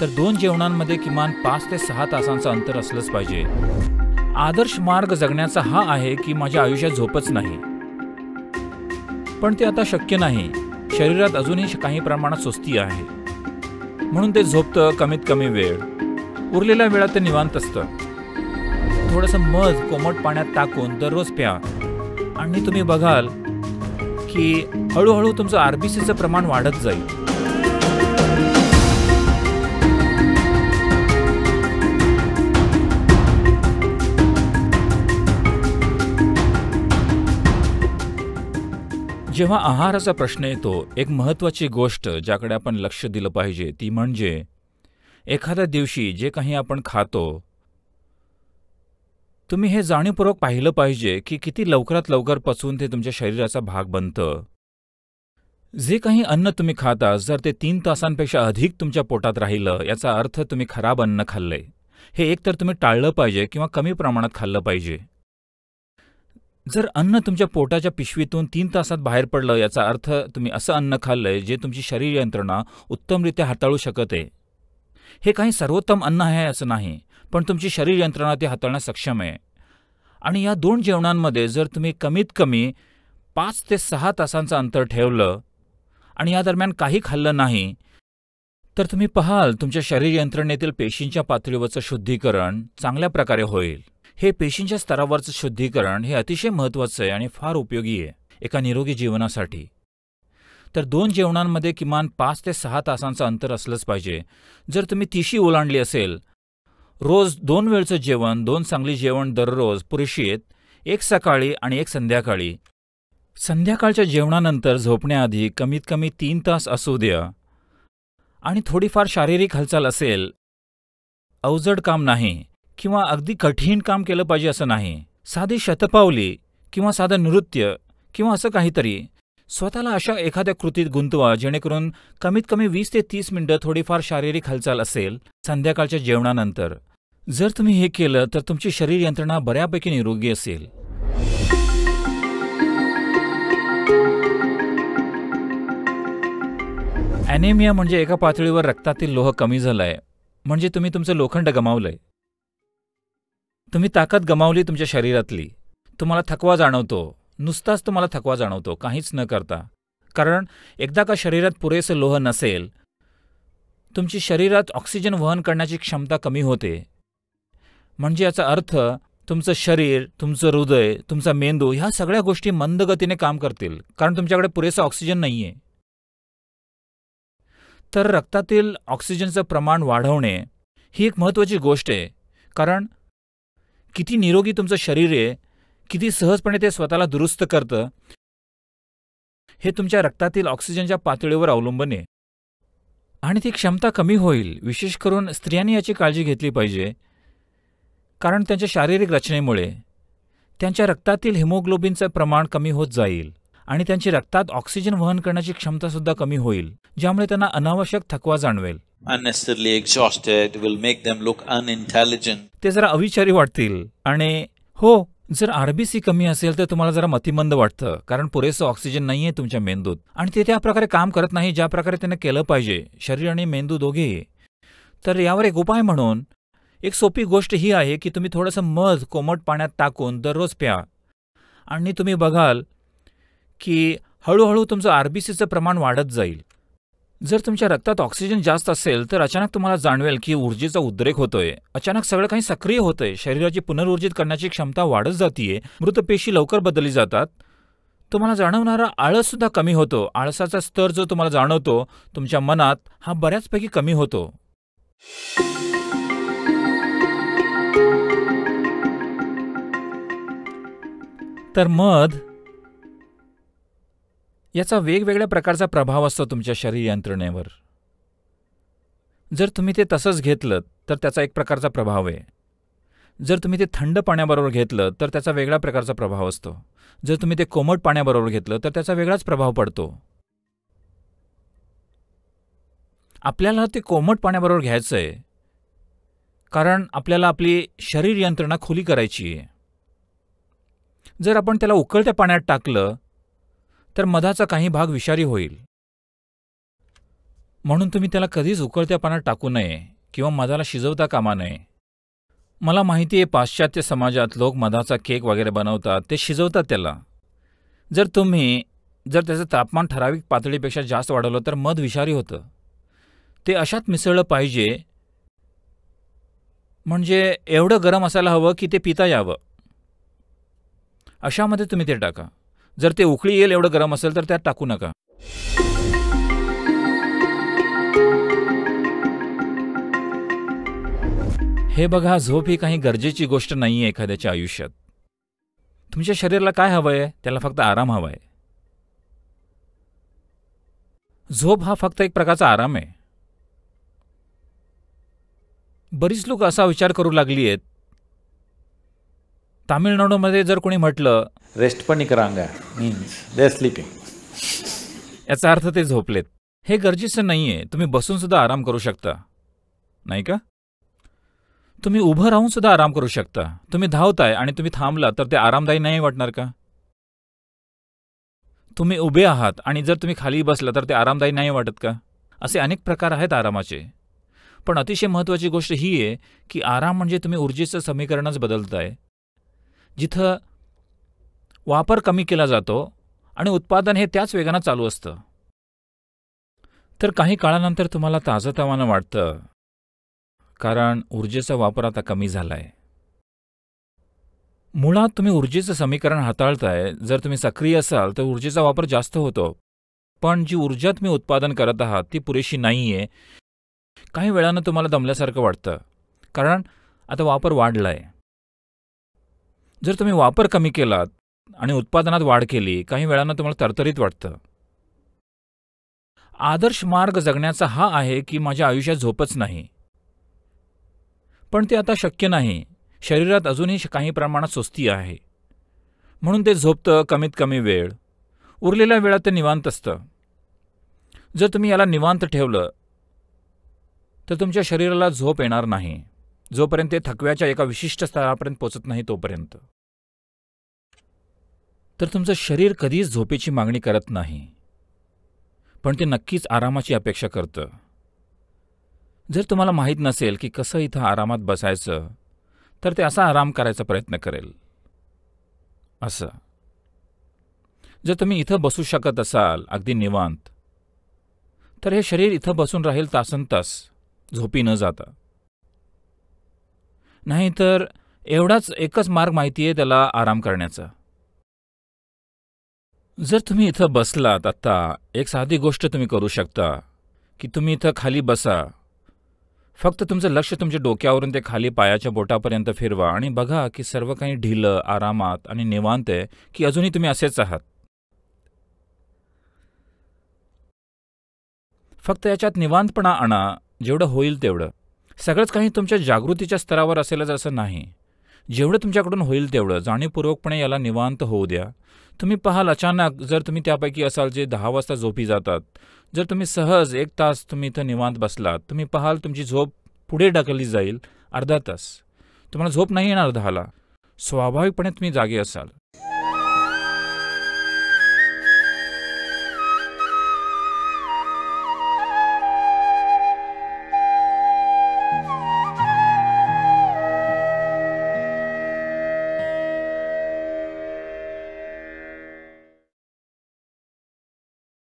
तर दोन जेवणांमध्ये किमान पाच ते सहा तासांचं अंतर असलंच पाहिजे आदर्श मार्ग जगण्याचा हा आहे की माझ्या आयुष्यात झोपच नाही पण ते आता शक्य नाही शरीरात अजूनही काही प्रमाणात सुस्ती आहे म्हणून ते झोपतं कमीत कमी वेळ उरलेल्या वेळात ते निवांत असतं थोडंसं मध कोमट पाण्यात टाकून दररोज प्या आणि तुम्ही बघाल की हळूहळू तुमचं आरबीसीचं प्रमाण वाढत जाईल जेव्हा आहाराचा प्रश्न येतो एक महत्त्वाची गोष्ट ज्याकडे आपण लक्ष दिलं पाहिजे ती म्हणजे एखाद्या दिवशी जे काही आपण खातो तुम्ही हे जाणीवपूर्वक पाहिलं पाहिजे की किती लवकरात लवकर पचवून ते तुमच्या शरीराचा भाग बनतं जे काही अन्न तुम्ही खाता जर ते तीन तासांपेक्षा अधिक तुमच्या पोटात राहिलं याचा अर्थ तुम्ही खराब अन्न खाल्लंय हे एकतर तुम्ही टाळलं पाहिजे किंवा कमी प्रमाणात खाल्लं पाहिजे जर अन्न तुमच्या पोटाच्या पिशवीतून तीन तासात बाहेर पडलं याचा अर्थ तुम्ही असं अन्न खाल्लंय जे तुमची शरीर यंत्रणा उत्तमरित्या हाताळू शकत आहे हे काही सर्वोत्तम अन्न आहे असं नाही पण तुमची शरीर यंत्रणा ते हाताळण्यास सक्षम आहे आणि या दोन जेवणांमध्ये जर तुम्ही कमीत कमी पाच ते सहा तासांचं अंतर ठेवलं आणि या दरम्यान काही खाल्लं नाही तर तुम्ही पहाल तुमच्या शरीर यंत्रणेतील पेशींच्या पातळीवरचं शुद्धीकरण चांगल्या प्रकारे होईल हे पेशींच्या स्तरावरचं शुद्धीकरण हे अतिशय महत्त्वाचं आहे आणि फार उपयोगी आहे एका निरोगी जीवनासाठी तर दोन जेवणांमध्ये किमान पाच ते सहा तासांचं अंतर असलंच पाहिजे जर तुम्ही तिशी ओलांडली असेल रोज दोन वेळचं जेवण दोन चांगली जेवण दररोज पुरेशी आहेत एक सकाळी आणि एक संध्याकाळी संध्याकाळच्या जेवणानंतर झोपण्याआधी कमीत कमी तीन तास असू द्या आणि थोडीफार शारीरिक हालचाल असेल अवजड काम नाही किंवा अगदी कठीण काम केलं पाहिजे असं नाही साधी शतपावली किंवा साधं नृत्य किंवा असं काहीतरी स्वतःला अशा एखाद्या कृतीत गुंतवा जेणेकरून कमीत कमी वीस ते तीस मिनिटं थोडीफार शारीरिक हालचाल असेल संध्याकाळच्या जेवणानंतर जर तुम्ही हे केलं तर तुमची शरीर यंत्रणा बऱ्यापैकी निरोगी असेल ॲनेमिया म्हणजे एका पातळीवर रक्तातील लोह कमी झालाय आहे म्हणजे तुम्ही तुमचं लोखंड गमावलंय तुम्ही ताकद गमावली तुमच्या शरीरातली तुम्हाला थकवा जाणवतो नुसताच तुम्हाला थकवा जाणवतो काहीच न करता कारण एकदा का शरीरात पुरेसं लोह नसेल तुमची शरीरात ऑक्सिजन वहन करण्याची क्षमता कमी होते म्हणजे याचा अर्थ तुमचं शरीर तुमचं हृदय तुमचा मेंदू ह्या सगळ्या गोष्टी मंद गतीने काम करतील कारण तुमच्याकडे पुरेसा ऑक्सिजन नाही आहे तर रक्तातील ऑक्सिजनचं प्रमाण वाढवणे ही एक महत्त्वाची गोष्ट आहे कारण किती निरोगी तुमचं शरीर आहे किती सहजपणे ते स्वतःला दुरुस्त करतं हे तुमच्या रक्तातील ऑक्सिजनच्या पातळीवर अवलंबून आहे आणि ती क्षमता कमी होईल विशेष करून स्त्रियांनी याची काळजी घेतली पाहिजे कारण त्यांच्या शारीरिक रचनेमुळे त्यांच्या रक्तातील हिमोग्लोबिनचं प्रमाण कमी होत जाईल आणि त्यांची रक्तात ऑक्सिजन वहन करण्याची क्षमतासुद्धा कमी होईल ज्यामुळे त्यांना अनावश्यक थकवा जाणवेल unnecessarily exhausted, will make them look unintelligent. ते जरा अविचारी वाटतील आणि हो जर आरबीसी कमी असेल तर तुम्हाला जरा मतिमंद वाटतं कारण पुरेसं ऑक्सिजन नाहीये तुमच्या मेंदूत आणि ते त्या प्रकारे काम करत नाही ज्या प्रकारे त्यानं केलं पाहिजे शरीर आणि मेंदू दोघे तर यावर एक उपाय म्हणून एक सोपी गोष्ट ही आहे की तुम्ही थोडंसं मध कोमट पाण्यात टाकून दररोज प्या आणि तुम्ही बघाल की हळूहळू तुमचं आरबीसीचं प्रमाण वाढत जाईल जर तुमच्या रक्तात ऑक्सिजन जास्त असेल तर अचानक तुम्हाला जाणवेल की ऊर्जेचा उद्रेक होतोय अचानक सगळं काही सक्रिय होतंय शरीराची पुनर्ऊर्जित करण्याची क्षमता वाढत जातीये मृतपेशी लवकर बदलली जातात तुम्हाला जाणवणारा आळस सुद्धा कमी होतो आळसाचा स्तर जो तुम्हाला जाणवतो तुमच्या मनात हा बऱ्याचपैकी कमी होतो तर मध याचा वेगवेगळ्या प्रकारचा प्रभाव असतो तुमच्या शरीर यंत्रणेवर जर तुम्ही ते तसंच घेतलं तर त्याचा एक प्रकारचा प्रभाव आहे जर तुम्ही ते थंड पाण्याबरोबर घेतलं तर त्याचा वेगळ्या प्रकारचा प्रभाव असतो जर तुम्ही ते कोमट पाण्याबरोबर घेतलं तर त्याचा वेगळाच प्रभाव पडतो आपल्याला ते कोमट पाण्याबरोबर घ्यायचं आहे कारण आपल्याला आपली शरीर यंत्रणा खुली करायची आहे जर आपण त्याला उकळत्या पाण्यात टाकलं तर मधाचा काही भाग विषारी होईल म्हणून तुम्ही त्याला कधीच उकळत्या पाण्यात टाकू नये किंवा मधाला शिजवता कामा नये मला माहिती आहे पाश्चात्य समाजात लोक मधाचा केक वगैरे बनवतात ते शिजवतात त्याला जर तुम्ही जर त्याचं तापमान ठराविक पातळीपेक्षा जास्त वाढवलं तर मध विषारी होतं ते अशात मिसळलं पाहिजे म्हणजे एवढं गरम असायला हवं की ते पिता यावं अशामध्ये तुम्ही ते टाका जर ते उकळी येईल एवढं गरम असेल तर त्यात टाकू नका हे बघा झोप ही काही गरजेची गोष्ट नाही आहे एखाद्याच्या आयुष्यात तुमच्या शरीराला काय हवं आहे त्याला फक्त आराम हवा आहे झोप हा फक्त एक प्रकारचा आराम आहे बरीच लोक असा विचार करू लागली आहेत तामिळनाडूमध्ये जर कोणी म्हटलं रेस्ट पण दे स्लीपिंग याचा अर्थ ते झोपलेत हे गरजेचं नाही आहे तुम्ही बसून सुद्धा आराम करू शकता नाही का तुम्ही उभं राहून सुद्धा आराम करू शकता तुम्ही धावताय आणि तुम्ही थांबला तर ते आरामदायी नाही वाटणार का तुम्ही उभे आहात आणि जर तुम्ही खाली बसला तर ते आरामदायी नाही वाटत का असे अनेक प्रकार आहेत आरामाचे पण अतिशय महत्त्वाची गोष्ट ही आहे की आराम म्हणजे तुम्ही ऊर्जेचं समीकरणच बदलताय जिथं वापर कमी केला जातो आणि उत्पादन हे त्याच वेगानं चालू असतं तर काही काळानंतर तुम्हाला ताजंतवानं वाटतं कारण ऊर्जेचा वापर आता कमी झाला आहे मुळात तुम्ही ऊर्जेचं समीकरण हाताळताय जर तुम्ही सक्रिय असाल तर ऊर्जेचा वापर जास्त होतो पण जी ऊर्जा तुम्ही उत्पादन करत आहात ती पुरेशी नाही आहे काही वेळानं तुम्हाला दमल्यासारखं वाटतं कारण आता वापर वाढला आहे जर तुम्ही वापर कमी केलात आणि उत्पादनात वाढ केली काही वेळांना तुम्हाला तरतरीत वाटतं आदर्श मार्ग जगण्याचा हा आहे की माझ्या आयुष्यात झोपच नाही पण ते आता शक्य नाही शरीरात अजूनही काही प्रमाणात सुस्ती आहे म्हणून ते झोपतं कमीत कमी वेळ उरलेल्या वेळात ते निवांत असतं जर तुम्ही याला निवांत ठेवलं तर तुमच्या शरीराला झोप येणार नाही जोपर्यंत ते थकव्याच्या एका विशिष्ट स्तरापर्यंत पोचत नाही तोपर्यंत तर तुमचं शरीर कधीच झोपेची मागणी करत नाही पण ते नक्कीच आरामाची अपेक्षा करतं जर तुम्हाला माहीत नसेल की कसं इथं आरामात बसायचं तर ते असा आराम करायचा प्रयत्न करेल असं जर तुम्ही इथं बसू शकत असाल अगदी निवांत तर हे शरीर इथं बसून राहील तासन तास झोपी न जाता नाहीतर एवढाच एकच मार्ग माहिती आहे त्याला आराम करण्याचा जर तुम्ही इथं बसलात आत्ता एक साधी गोष्ट तुम्ही करू शकता की तुम्ही इथं खाली बसा फक्त तुमचं लक्ष तुमच्या डोक्यावरून ते खाली पायाच्या बोटापर्यंत फिरवा आणि बघा की सर्व काही ढिलं आरामात आणि निवांत आहे की अजूनही तुम्ही असेच आहात फक्त याच्यात निवांतपणा आणा जेवढं होईल तेवढं सगळंच काही तुमच्या जागृतीच्या स्तरावर असेलच असं नाही जेवढं तुमच्याकडून होईल तेवढं जाणीवपूर्वकपणे याला निवांत होऊ द्या तुम्ही पाहाल अचानक जर तुम्ही त्यापैकी असाल जे दहा वाजता झोपी जातात जर तुम्ही सहज एक तास तुम्ही इथं निवांत बसलात तुम्ही पाहाल तुमची झोप पुढे ढकलली जाईल अर्धा तास तुम्हाला झोप नाही येणार दहाला स्वाभाविकपणे तुम्ही जागे असाल